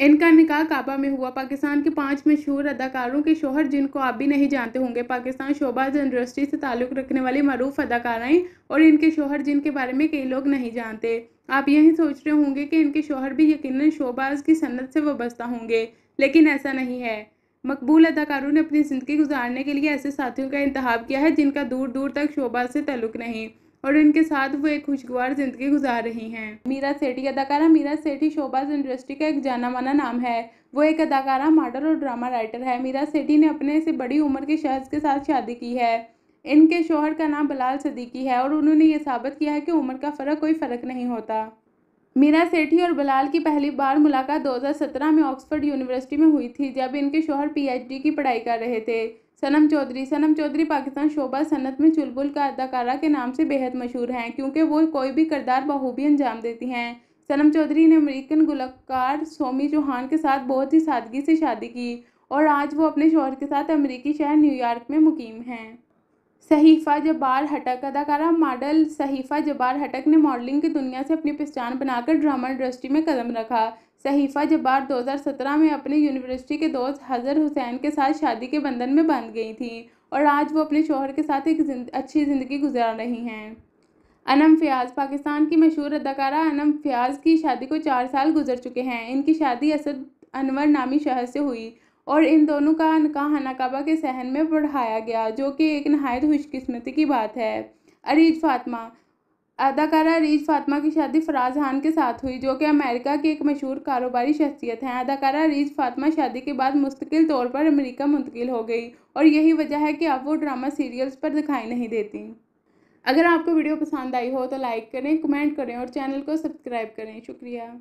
इनका निकाह काबा में हुआ पाकिस्तान के पांच मशहूर अदाकारों के शोहर जिनको आप भी नहीं जानते होंगे पाकिस्तान शोबाज इंडस्ट्री से ताल्लुक़ रखने वाली मरूफ अदाकाराएं और इनके शोहर जिनके बारे में कई लोग नहीं जानते आप यही सोच रहे होंगे कि इनके शोहर भी यकीन शोबाज की सन्नत से वाबस्ता होंगे लेकिन ऐसा नहीं है मकबूल अदाकारों ने अपनी ज़िंदगी गुजारने के लिए ऐसे साथियों का इंतब किया है जिनका दूर दूर तक शोबाज से तल्लुक़ नहीं और उनके साथ वो एक खुशगवार जिंदगी गुजार रही हैं मीरा सेठी अदाकारा मीरा सेठी शोबाज इंडस्ट्री का एक जाना माना नाम है वो एक अदाकारा मॉडल और ड्रामा राइटर है मीरा सेठी ने अपने से बड़ी उम्र के शख्स के साथ शादी की है इनके शोहर का नाम बलाल सदीकी है और उन्होंने ये साबित किया है कि उम्र का फ़र्क कोई फ़र्क नहीं होता मीरा सेठी और बलाल की पहली बार मुलाकात 2017 में ऑक्सफोर्ड यूनिवर्सिटी में हुई थी जब इनके शोहर पीएचडी की पढ़ाई कर रहे थे सनम चौधरी सनम चौधरी पाकिस्तान शोभा सनत में चुलबुल का अदाकारा के नाम से बेहद मशहूर हैं क्योंकि वो कोई भी करदार बहूबी अंजाम देती हैं सनम चौधरी ने अमेरिकन गुलकार सोमी चौहान के साथ बहुत ही सादगी से शादी की और आज वो अपने शोहर के साथ अमेरिकी शहर न्यूयॉर्क में मुकीम हैं सहीफ़ा जब्बार हटक अदाकारा मॉडल सहीफ़ा जब्बार हटक ने मॉडलिंग की दुनिया से अपनी पहचान बनाकर ड्रामा इंडस्ट्री में कदम रखा सहीफ़ा जब्बार 2017 में अपने यूनिवर्सिटी के दोस्त हज़र हुसैन के साथ शादी के बंधन में बंध गई थी और आज वो अपने शोहर के साथ एक जिन्द, अच्छी ज़िंदगी गुजार रही हैं अनम फ़याज़ पाकिस्तान की मशहूर अदाकारा अनम फ़याज़ की शादी को चार साल गुजर चुके हैं इनकी शादी असद अनवर नामी शहर से हुई और इन दोनों का निकाह नकाबा के सहन में पढ़ाया गया जो कि एक नहायत खुशकस्मती की बात है अरीज फातमा अदाकारा अरीज फातमा की शादी फराज खान के साथ हुई जो कि अमेरिका की एक मशहूर कारोबारी शख्सियत हैं अदाकारा अरीज फातमा शादी के बाद मुस्तकिल तौर पर अमेरिका मुंतकिल हो गई और यही वजह है कि अब वो ड्रामा सीरियल्स पर दिखाई नहीं देती अगर आपको वीडियो पसंद आई हो तो लाइक करें कमेंट करें और चैनल को सब्सक्राइब करें शुक्रिया